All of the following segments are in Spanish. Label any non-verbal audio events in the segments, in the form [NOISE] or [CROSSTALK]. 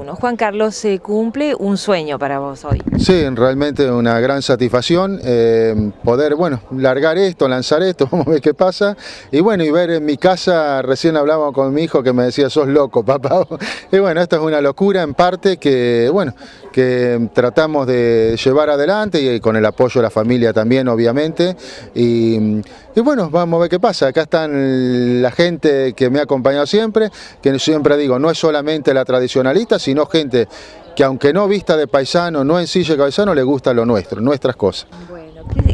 Bueno, Juan Carlos, se cumple un sueño para vos hoy. Sí, realmente una gran satisfacción eh, poder, bueno, largar esto, lanzar esto, [LAUGHS] vamos a ver qué pasa. Y bueno, y ver en mi casa, recién hablaba con mi hijo que me decía, sos loco, [LAUGHS] papá. Y bueno, esta es una locura en parte que, bueno, que tratamos de llevar adelante y con el apoyo de la familia también, obviamente. Y, bueno, vamos a ver qué pasa. Acá están la gente que me ha acompañado siempre, que siempre digo, no es solamente la tradicionalista, sino sino gente que aunque no vista de paisano, no en silla de cabezano, le gusta lo nuestro, nuestras cosas. Bueno,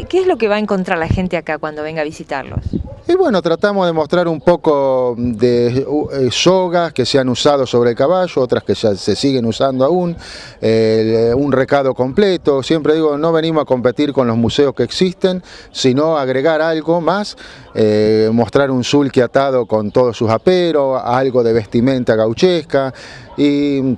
¿qué, es lo que va a encontrar la gente acá cuando venga a visitarlos? Y bueno, tratamos de mostrar un poco de sogas eh, que se han usado sobre el caballo, otras que ya se siguen usando aún, eh, un recado completo. Siempre digo, no venimos a competir con los museos que existen, sino agregar algo más, eh, mostrar un sulque atado con todos sus aperos, algo de vestimenta gauchesca y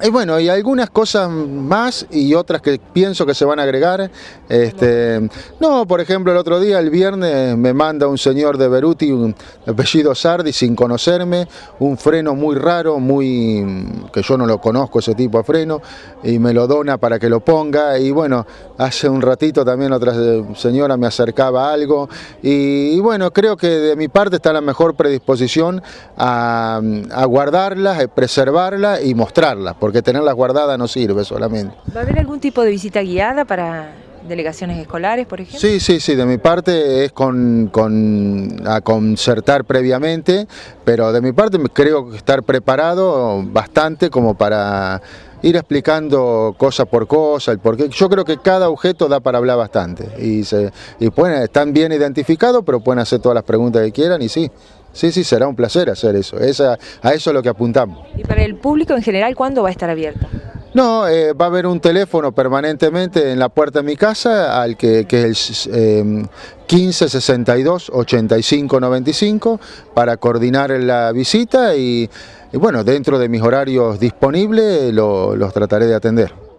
y bueno, y algunas cosas más y otras que pienso que se van a agregar. Este, no, por ejemplo, el otro día, el viernes, me manda un señor de Beruti, un apellido Sardi, sin conocerme, un freno muy raro, muy que yo no lo conozco ese tipo de freno, y me lo dona para que lo ponga. Y bueno, hace un ratito también otra señora me acercaba algo. Y, bueno, creo que de mi parte está la mejor predisposición a, a guardarlas, a y mostrarla que tenerlas guardadas no sirve solamente. ¿Va a haber algún tipo de visita guiada para delegaciones escolares, por ejemplo? Sí, sí, sí, de mi parte es con, a concertar previamente, pero de mi parte creo que estar preparado bastante como para ir explicando cosa por cosa, el porqué. Yo creo que cada objeto da para hablar bastante y, se, y pueden, están bien identificados, pero pueden hacer todas las preguntas que quieran y sí, Sí, sí, será un placer hacer eso. Esa, a eso es lo que apuntamos. ¿Y para el público en general cuándo va a estar abierto? No, eh, va a haber un teléfono permanentemente en la puerta de mi casa, al que, es el 1562 8595, em, para coordinar la visita y, bueno, dentro de mis horarios disponibles los trataré de atender.